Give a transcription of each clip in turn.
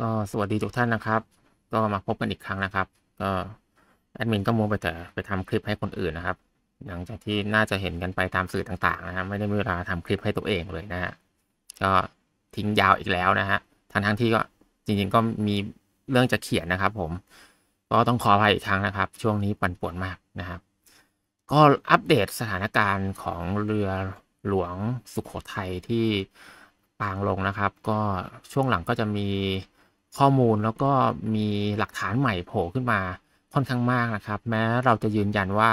ก็สวัสดีทุกท่านนะครับก็มาพบกันอีกครั้งนะครับ ก็แอดมินก็มัวไปแต่ไปทำคลิปให้คนอื่นนะครับหลังจากที่น่าจะเห็นกันไปตามสื่อต่างๆ นะครับไม่ได้มีเวลาทำคลิปให้ตัวเองเลยนะฮะก็ทิ้งยาวอีกแล้วนะฮะทั้งทั้งที่ก็จริง ๆก็มีเรื่องจะเขียนนะครับ ผมก็ต้องขออภัยอีกครั้งนะครับ ช่วงนี้ปั่นป่วนมากนะครับ ก็อัปเดตสถานการณ์ของเรือหลวงสุขโขทัยที่ปางลงนะครับ ก็ช่วงหลังก็จะมีข้อมูลแล้วก็มีหลักฐานใหม่โผล่ขึ้นมาค่อนข้างมากนะครับ แม้เราจะยืนยันว่า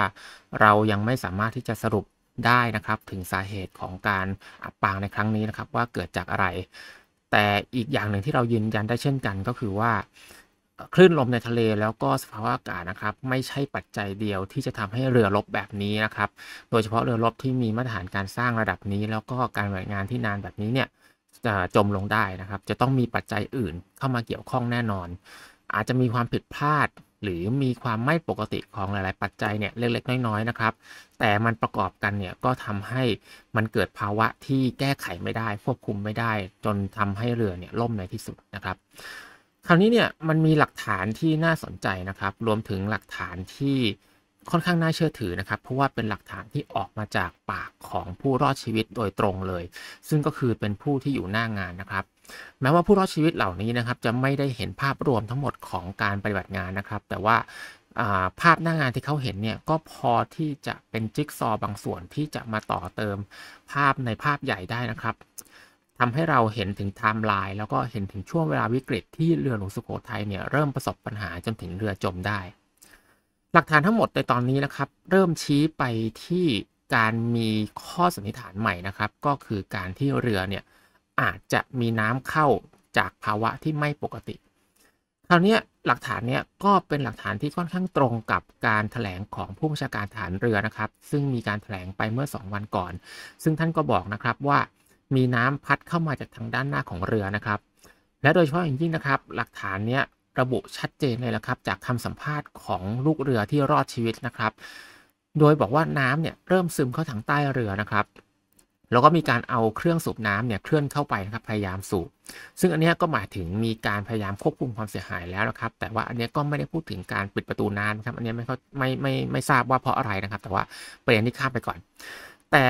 เรายังไม่สามารถที่จะสรุปได้นะครับ ถึงสาเหตุของการอับปางในครั้งนี้นะครับ ว่าเกิดจากอะไร แต่อีกอย่างหนึ่งที่เรายืนยันได้เช่นกันก็คือว่าคลื่นลมในทะเลแล้วก็สภาวะอากาศนะครับ ไม่ใช่ปัจจัยเดียว ที่จะทำให้เรือรบแบบนี้นะครับ โดยเฉพาะเรือรบที่มีมาตรฐานการสร้างระดับนี้ แล้วก็การหน่วยงานที่นานแบบนี้เนี่ยจะจมลงได้นะครับ จะต้องมีปัจจัยอื่นเข้ามาเกี่ยวข้องแน่นอน อาจจะมีความผิดพลาดหรือมีความไม่ปกติของหลายๆปัจจัยเนี่ยเล็ก ๆ น้อยๆนะครับ แต่มันประกอบกันเนี่ยก็ทำให้มันเกิดภาวะที่แก้ไขไม่ได้ ควบคุมไม่ได้ จนทำให้เรือเนี่ยล่มในที่สุดนะครับ คราวนี้เนี่ยมันมีหลักฐานที่น่าสนใจนะครับ รวมถึงหลักฐานที่ค่อนข้างน่าเชื่อถือนะครับเพราะว่าเป็นหลักฐานที่ออกมาจากปากของผู้รอดชีวิตโดยตรงเลย ซึ่งก็คือเป็นผู้ที่อยู่หน้างานนะครับ แม้ว่าผู้รอดชีวิตเหล่านี้นะครับจะไม่ได้เห็นภาพรวมทั้งหมดของการปฏิบัติงานนะครับ แต่ว่าภาพหน้างานที่เขาเห็นเนี่ยก็พอที่จะเป็นจิ๊กซอบางส่วนที่จะมาต่อเติมภาพในภาพใหญ่ได้นะครับทำให้เราเห็นถึงไทม์ไลน์แล้วก็เห็นถึงช่วงเวลาวิกฤตที่เรือหลวงสุโขทัยเนี่ยเริ่มประสบปัญหาจนถึงเรือจมได้หลักฐานทั้งหมดในตอนนี้นะครับ เริ่มชี้ไปที่การมีข้อสันนิษฐานใหม่นะครับ ก็คือการที่เรือเนี่ยอาจจะมีน้ำเข้าจากภาวะที่ไม่ปกติคราวนี้หลักฐานเนี้ยก็เป็นหลักฐานที่ค่อนข้างตรงกับการถแถลงของผู้บัญชาการฐานเรือนะครับ ซึ่งมีการถแถลงไปเมื่อ 2 วันก่อน ซึ่งท่านก็บอกนะครับว่ามีน้ำพัดเข้ามาจากทางด้านหน้าของเรือนะครับ และโดยเฉพาะอย่างยิ่งนะครับ หลักฐานเนี้ยระบุชัดเจนเลยละครับจากคำสัมภาษณ์ของลูกเรือที่รอดชีวิตนะครับ โดยบอกว่าน้ำเนี่ย เริ่มซึมเข้าถังใต้เรือนะครับ แล้วก็มีการเอาเครื่องสูบน้ำเนี่ยเคลื่อนเข้าไป นะ ครับ พยายามสูบ ซึ่งอันนี้ก็หมายถึงมีการ พยายามควบคุมความเสียหายแล้วนะครับ แต่ว่าอันนี้ก็ไม่ได้พูดถึงการปิดประตูน้ำนะครับ อันนี้ไม่ไม่ไมไม่ไม่ทราบว่าเพราะอะไรนะครับ แต่ว่าประเด็นที่ข้ามไปก่อน แต่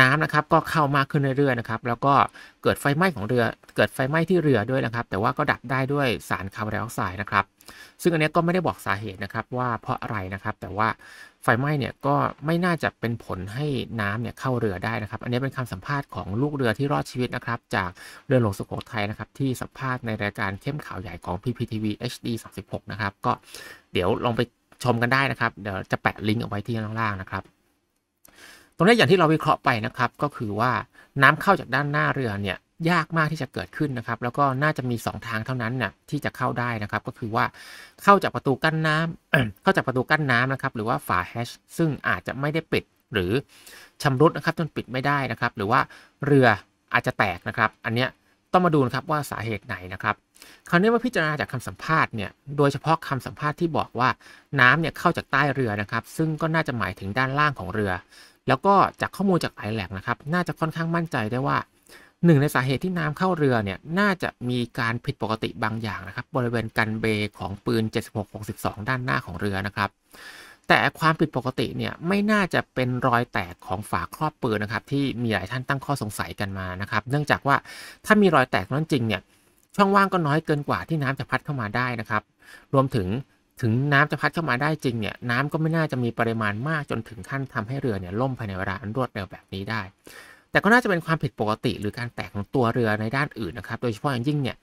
น้ำนะครับก็เข้ามากขึ้นเรื่อยๆนะครับแล้วก็เกิดไฟไหม้ของเรือ เกิดไฟไหม้ที่เรือด้วยนะครับ แต่ว่าก็ดับได้ด้วยสารคาร์บอนไดออกไซด์นะครับ ซึ่งอันนี้ก็ไม่ได้บอกสาเหตุนะครับว่าเพราะอะไรนะครับแต่ว่าไฟไหม้เนี่ยก็ไม่น่าจะเป็นผลให้น้ำเนี่ยเข้าเรือได้นะครับ อันนี้เป็นคำสัมภาษณ์ของลูกเรือที่รอดชีวิตนะครับ จากเรือหลวงสุโขทัยนะครับที่สัมภาษณ์ในรายการเข้มข่าวใหญ่ของ PPTV HD 36นะครับก็เดี๋ยวลองไปชมกันได้นะครับเดี๋ยวจะแปะลิงก์เอาไว้ที่ล่างๆนะครับตรงนี้อย่างที่เราวิเคราะห์ไปนะครับ ก็คือว่าน้ำเข้าจากด้านหน้าเรือเนี่ยยากมากที่จะเกิดขึ้นนะครับ แล้วก็น่าจะมี 2 ทางเท่านั้นน่ยที่จะเข้าได้นะครับ ก็คือว่าเข้าจากประตูกั้นน้ำ เข้าจากประตูกั้นน้ำนะครับหรือว่าฝาแฮชซึ่งอาจจะไม่ได้ปิดหรือชำรุดนะครับจนปิดไม่ได้นะครับ หรือว่าเรืออาจจะแตกนะครับ อันเนี้ยต้องมาดูนะครับว่าสาเหตุไหนนะครับ คราวนี้มาพิจารณาจากคำาสัมภาษณ์เนี่ย โดยเฉพาะคำสัมภาษณ์ที่บอกว่าน้ำเนี่ยเข้าจากใต้เรือนะครับ ซึ่งก็น่าจะหมายถึงด้านล่างของเรือแล้วก็จากข้อมูลจากไอแหลกนะครับ น่าจะค่อนข้างมั่นใจได้ว่าหนึ่งในสาเหตุที่น้ำเข้าเรือเนี่ยน่าจะมีการผิดปกติบางอย่างนะครับ บริเวณกันเบของปืน 7662ด้านหน้าของเรือนะครับ แต่ความผิดปกติเนี่ยไม่น่าจะเป็นรอยแตกของฝาครอบปืนนะครับที่มีหลายท่านตั้งข้อสงสัยกันมานะครับ เนื่องจากว่าถ้ามีรอยแตกนั้นจริงเนี่ยช่องว่างก็น้อยเกินกว่าที่น้ำจะพัดเข้ามาได้นะครับ รวมถึงถึงน้ำจะพัดเข้ามาได้จริงเนี่ยน้ำก็ไม่น่าจะมีปริมาณมากจนถึงขั้นทำให้เรือเนี่ยล่มภายในเวลาอันรวดเร็วแบบนี้ได้ แต่ก็น่าจะเป็นความผิดปกติ หรือการแตกของตัวเรือในด้านอื่นนะครับ โดยเฉพาะอย่างยิ่งเนี่ย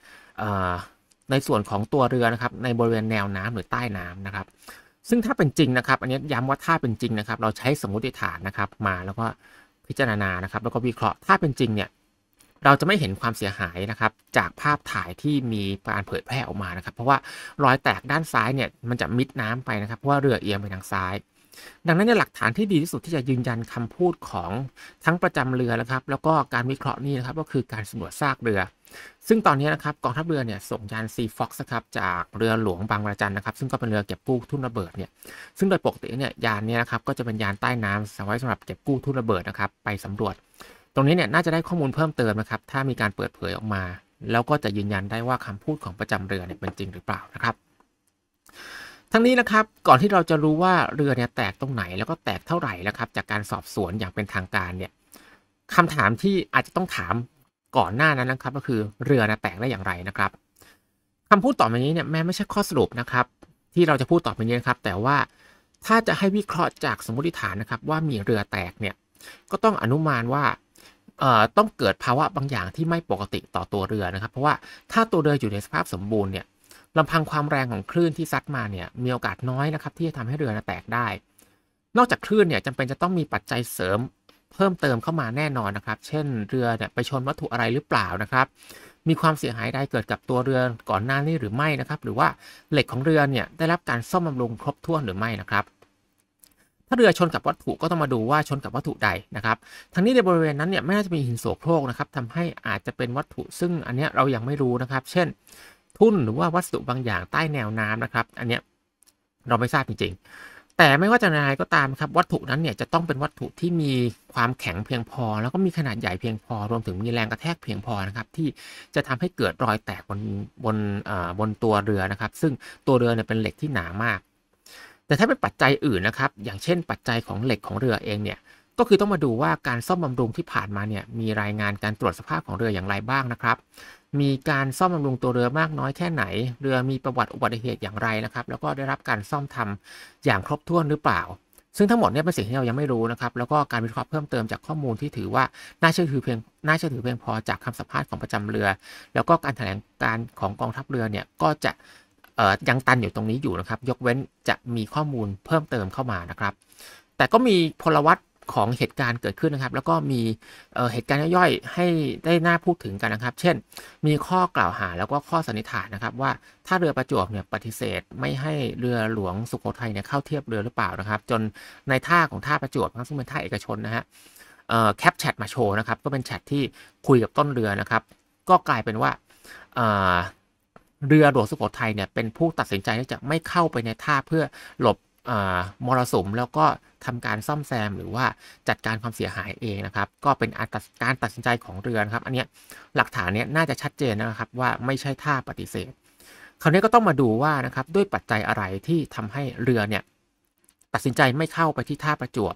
ในส่วนของตัวเรือนะครับในบริเวณแนวน้ำหรือใต้น้ำนะครับซึ่งถ้าเป็นจริงนะครับ อันนี้ย้ำว่าถ้าเป็นจริงนะครับ เราใช้สมมติฐานนะครับมาแล้วก็พิจารณานะครับแล้วก็วิเคราะห์ถ้าเป็นจริงเนี่ยเราจะไม่เห็นความเสียหายนะครับจากภาพถ่ายที่มีการเผยแพร่ออกมานะครับ เพราะว่ารอยแตกด้านซ้ายเนี่ยมันจะมิดน้ำไปนะครับเพราะว่าเรือเอียงไปทางซ้าย ดังนั้นเนี่ยหลักฐานที่ดีที่สุดที่จะยืนยันคำพูดของทั้งประจำเรือนะครับ แล้วก็การวิเคราะห์นี่นะครับก็คือการสำรวจซากเรือ ซึ่งตอนนี้นะครับกองทัพเรือเนี่ยส่งยานซีฟ็อกซ์ครับจากเรือหลวงบางระจันนะครับซึ่งก็เป็นเรือเก็บกู้ทุ่นระเบิดเนี่ยซึ่งโดยปกติเนี่ยยานนี้นะครับก็จะเป็นยานใต้น้ำสำหรับเก็บกู้ทุ่นระเบิดนะครับไปสำรวจตรงนี้เนี่ยน่าจะได้ข้อมูลเพิ่มเติมนะครับถ้ามีการเปิดเผยออกมา แล้วก็จะยืนยันได้ว่าคำพูดของประจำเรือเนี่ยเป็นจริงหรือเปล่านะครับทั้งนี้นะครับก่อนที่เราจะรู้ว่าเรือเนี่ยแตกตรงไหนแล้วก็แตกเท่าไหร่นะครับจากการสอบสวนอย่างเป็นทางการเนี่ยคำถามที่อาจจะต้องถามก่อนหน้านั้นนะครับก็คือเรือนะแตกได้อย่างไรนะครับ คำพูดต่อไปนี้เนี่ยแม้ไม่ใช่ข้อสรุปนะครับที่เราจะพูดต่อไปนี้นะครับแต่ว่าถ้าจะให้วิเคราะห์จากสมมติฐานนะครับว่ามีเรือแตกเนี่ยก็ต้องอนุมานว่าต้องเกิดภาวะบางอย่างที่ไม่ปกติต่อตัวเรือนะครับเพราะว่าถ้าตัวเรืออยู่ในสภาพสมบูรณ์เนี่ยลำพังความแรงของคลื่นที่ซัดมาเนี่ยมีโอกาสน้อยนะครับ ที่จะทำให้เรือแตกได้ นอกจากคลื่นเนี่ยจำเป็นจะต้องมีปัจจัยเสริมเพิ่มเติมเข้ามาแน่นอนนะครับ เช่น เรือเนี่ยไปชนวัตถุอะไรหรือเปล่านะครับ มีความเสียหายใดเกิดกับตัวเรือก่อนหน้านี้หรือไม่นะครับ หรือว่าเหล็กของเรือเนี่ยได้รับการซ่อมบำรุงครบถ้วนหรือไม่นะครับถ้าเรือชนกับวัตถุก็ต้องมาดูว่าชนกับวัตถุใดนะครับ ทั้งนี้ในบริเวณนั้นเนี่ยไม่น่าจะมีหินโสโครกนะครับทำให้อาจจะเป็นวัตถุ ซึ่งอันนี้เรายังไม่รู้นะครับ เช่น ทุ่นหรือว่าวัสดุบางอย่างใต้แนวน้ำนะครับ อันนี้เราไม่ทราบจริงๆ แต่ไม่ว่าจะนายก็ตามครับวัตถุนั้นเนี่ยจะต้องเป็นวัตถุที่มีความแข็งเพียงพอ แล้วก็มีขนาดใหญ่เพียงพอ รวมถึงมีแรงกระแทกเพียงพอนะครับที่จะทำให้เกิดรอยแตกบนบนบนตัวเรือนะครับซึ่งตัวเรือเนี่ยเป็นเหล็กที่หนามากแต่ถ้าเป็นปัจจัยอื่นนะครับ อย่างเช่นปัจจัยของเหล็กของเรือเองเนี่ย ก็คือต้องมาดูว่าการซ่อมบำรุงที่ผ่านมาเนี่ย มีรายงานการตรวจสภาพของเรืออย่างไรบ้างนะครับ มีการซ่อมบำรุงตัวเรือมากน้อยแค่ไหน เรือมีประวัติอุบัติเหตุอย่างไรนะครับ แล้วก็ได้รับการซ่อมทำอย่างครบถ้วนหรือเปล่า ซึ่งทั้งหมดเนี่ยเป็นสิ่งที่เรายังไม่รู้นะครับ แล้วก็การวิเคราะห์เพิ่มเติมจากข้อมูลที่ถือว่า น่าเชื่อถือเพียง น่าเชื่อถือเพียงพอจากคำสัมภาษณ์ของประจำเรือ แล้วก็การแถลงการของกองทัพเรือเนี่ย ก็จะยังตันอยู่ตรงนี้อยู่นะครับ ยกเว้นจะมีข้อมูลเพิ่มเติมเข้ามานะครับ แต่ก็มีพลวัตของเหตุการณ์เกิดขึ้นนะครับ แล้วก็มีเหตุการณ์ย่อยๆ ให้ได้น่าพูดถึงกันนะครับ เช่น มีข้อกล่าวหาแล้วก็ข้อสันนิษฐานนะครับ ว่าถ้าเรือประจวบเนี่ยปฏิเสธไม่ให้เรือหลวงสุโขทัยเนี่ยเข้าเทียบเรือหรือเปล่านะครับ จนในท่าของท่าประจวบซึ่งเป็นท่าเอกชนนะฮะแคปแชทมาโชว์นะครับ ก็เป็นแชทที่คุยกับต้นเรือนะครับ ก็กลายเป็นว่าเรือหลวงสุโขทัยเนี่ยเป็นผู้ตัดสินใจที่จะไม่เข้าไปในท่าเพื่อหลบมรสุมแล้วก็ทำการซ่อมแซมหรือว่าจัดการความเสียหายเองนะครับ ก็เป็นการตัดสินใจของเรือนะครับอันนี้หลักฐานเนี้ยน่าจะชัดเจนนะครับ ว่าไม่ใช่ท่าปฏิเสธคราวนี้ก็ต้องมาดูว่านะครับด้วยปัจจัยอะไรที่ทำให้เรือเนี่ยตัดสินใจไม่เข้าไปที่ท่าประจวบ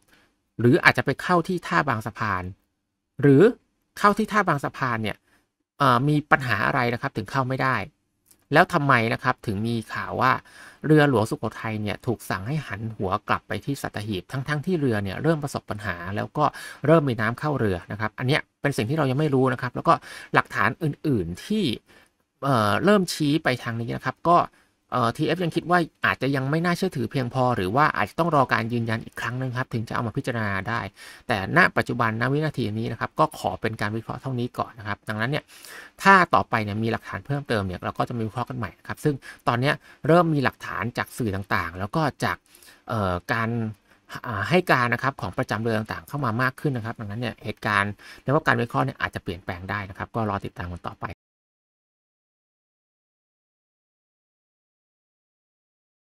หรืออาจจะไปเข้าที่ท่าบางสะพาน หรือเข้าที่ท่าบางสะพานเนี่ยมีปัญหาอะไรนะครับถึงเข้าไม่ได้แล้วทำไมนะครับถึงมีข่าวว่าเรือหลวงสุโขทัยเนี่ยถูกสั่งให้หันหัวกลับไป ที่สัตหีบทั้งๆทที่เรือเนี่ยเริ่มประสบปัญหา แล้วก็เริ่มมีน้ำเข้าเรือนะครับอันนี้เป็นสิ่งที่เรายังไม่รู้นะครับ แล้วก็หลักฐานอื่นๆที่เเริ่มชี้ไปทางนี้นะครับก็เอ่อทีเอฟยังคิดว่าอาจจะยังไม่น่าเชื่อถือเพียงพอ หรือว่าอาจจะต้องรอการยืนยันอีกครั้งนึงครับถึงจะเอามาพิจารณาได้ แต่ณปัจจุบันณวินาทีนี้นะครับก็ขอเป็นการวิเคราะห์เท่านี้ก่อนนะครับดังนั้นเนี่ยถ้าต่อไปเนี่ยมีหลักฐานเพิ่มเติมเนี่ยเราก็จะมีวิเคราะห์กันใหม่ครับ ซึ่งตอนนี้เริ่มมีหลักฐานจากสื่อต่างๆ แล้วก็จากการให้การนะครับของประจำเรือต่างๆ เข้ามามากขึ้นนะครับดังนั้นเนี่ยเหตุการณ์แล้วก็การวิเคราะห์เนี่ยอาจจะเปลี่ยนแปลงได้นะครับ ก็รอติดตามกันต่อไป